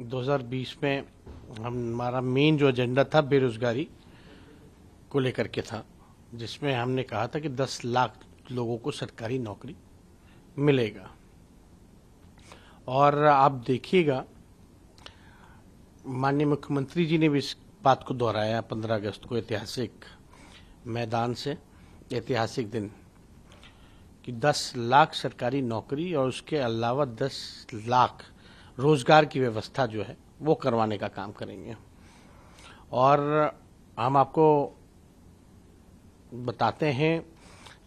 2020 में हमारा मेन जो एजेंडा था बेरोजगारी को लेकर के था जिसमें हमने कहा था कि 10 लाख लोगों को सरकारी नौकरी मिलेगा और आप देखिएगा माननीय मुख्यमंत्री जी ने भी इस बात को दोहराया 15 अगस्त को ऐतिहासिक मैदान से ऐतिहासिक दिन कि 10 लाख सरकारी नौकरी और उसके अलावा 10 लाख रोजगार की व्यवस्था जो है वो करवाने का काम करेंगे और हम आपको बताते हैं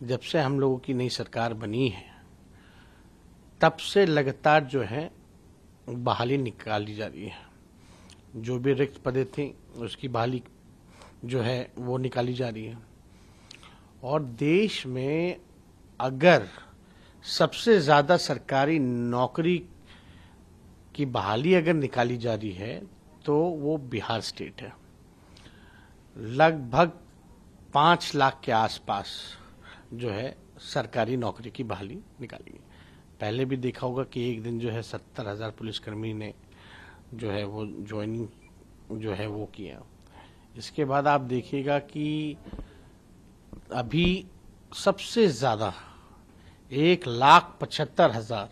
जब से हम लोगों की नई सरकार बनी है तब से लगातार जो है बहाली निकाली जा रही है जो भी रिक्त पदे थे उसकी बहाली जो है वो निकाली जा रही है और देश में अगर सबसे ज़्यादा सरकारी नौकरी कि बहाली अगर निकाली जा रही है तो वो बिहार स्टेट है लगभग पाँच लाख के आसपास जो है सरकारी नौकरी की बहाली निकाली है पहले भी देखा होगा कि एक दिन जो है सत्तर हज़ार पुलिसकर्मी ने जो है वो ज्वाइनिंग जो है वो किया इसके बाद आप देखिएगा कि अभी सबसे ज़्यादा एक लाख पचहत्तर हज़ार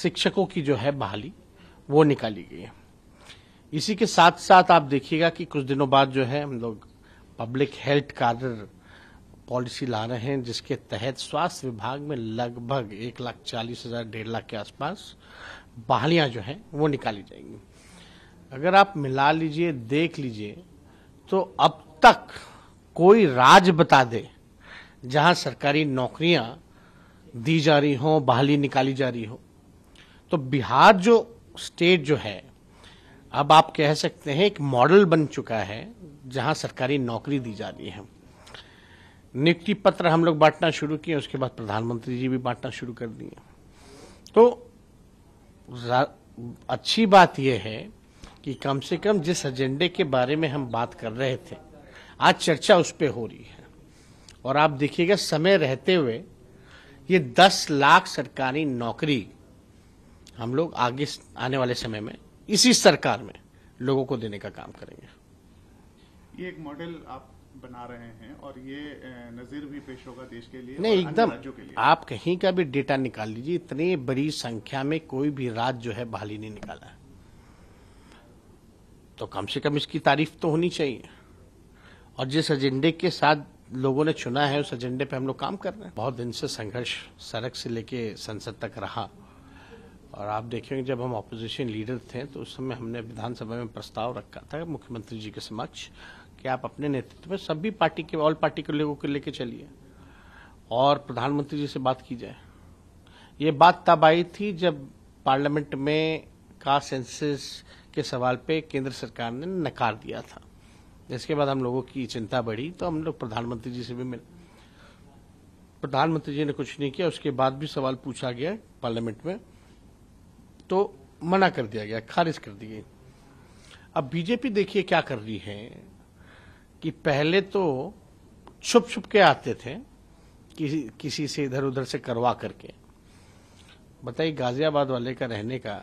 शिक्षकों की जो है बहाली वो निकाली गई है इसी के साथ साथ आप देखिएगा कि कुछ दिनों बाद जो है हम लोग पब्लिक हेल्थ कार्डर पॉलिसी ला रहे हैं जिसके तहत स्वास्थ्य विभाग में लगभग एक लाख चालीस हजार डेढ़ लाख के आसपास बहालियां जो हैं वो निकाली जाएंगी अगर आप मिला लीजिए देख लीजिए तो अब तक कोई राज बता दे जहां सरकारी नौकरियां दी जा रही हों बहाली निकाली जा रही हो तो बिहार जो स्टेट जो है अब आप कह सकते हैं एक मॉडल बन चुका है जहां सरकारी नौकरी दी जा रही है नियुक्ति पत्र हम लोग बांटना शुरू किए उसके बाद प्रधानमंत्री जी भी बांटना शुरू कर दिए तो अच्छी बात यह है कि कम से कम जिस एजेंडे के बारे में हम बात कर रहे थे आज चर्चा उस पर हो रही है और आप देखिएगा समय रहते हुए ये 10 लाख सरकारी नौकरी हम लोग आगे आने वाले समय में इसी सरकार में लोगों को देने का काम करेंगे ये एक मॉडल आप बना रहे हैं और ये नजीर भी पेश होगा देश के लिए नहीं एकदम आप कहीं का भी डेटा निकाल लीजिए इतने बड़ी संख्या में कोई भी राज्य जो है बहाली नहीं निकाला है तो कम से कम इसकी तारीफ तो होनी चाहिए और जिस एजेंडे के साथ लोगों ने चुना है उस एजेंडे पे हम लोग काम कर रहे हैं बहुत दिन से संघर्ष सड़क से लेके संसद तक रहा और आप देखेंगे जब हम अपोजिशन लीडर थे तो उस समय हमने विधानसभा में प्रस्ताव रखा था मुख्यमंत्री जी के समक्ष कि आप अपने नेतृत्व में सभी पार्टी के ऑल पार्टी के लोगों को लेकर चलिए और प्रधानमंत्री जी से बात की जाए ये बात तब आई थी जब पार्लियामेंट में का सेंसिस के सवाल पे केंद्र सरकार ने नकार दिया था इसके बाद हम लोगों की चिंता बढ़ी तो हम लोग प्रधानमंत्री जी से भी मिले प्रधानमंत्री जी ने कुछ नहीं किया उसके बाद भी सवाल पूछा गया पार्लियामेंट में तो मना कर दिया गया खारिज कर दी गई अब बीजेपी देखिए क्या कर रही है कि पहले तो छुप छुप के आते थे किसी किसी से इधर उधर से करवा करके बताइए गाजियाबाद वाले का रहने का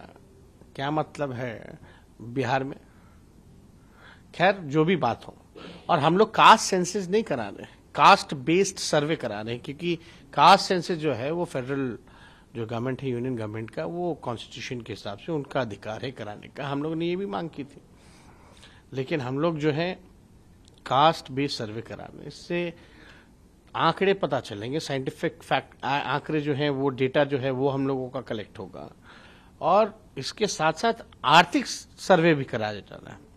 क्या मतलब है बिहार में खैर जो भी बात हो और हम लोग कास्ट सेंसिस नहीं करा रहे कास्ट बेस्ड सर्वे करा रहे हैं क्योंकि कास्ट सेंसिस जो है वो फेडरल जो गवर्नमेंट है यूनियन गवर्नमेंट का वो कॉन्स्टिट्यूशन के हिसाब से उनका अधिकार है कराने का हम लोग ने ये भी मांग की थी लेकिन हम लोग जो है कास्ट बेस्ड सर्वे कराने इससे आंकड़े पता चलेंगे साइंटिफिक फैक्ट आंकड़े जो हैं वो डेटा जो है वो हम लोगों का कलेक्ट होगा और इसके साथ साथ आर्थिक सर्वे भी कराया रहा है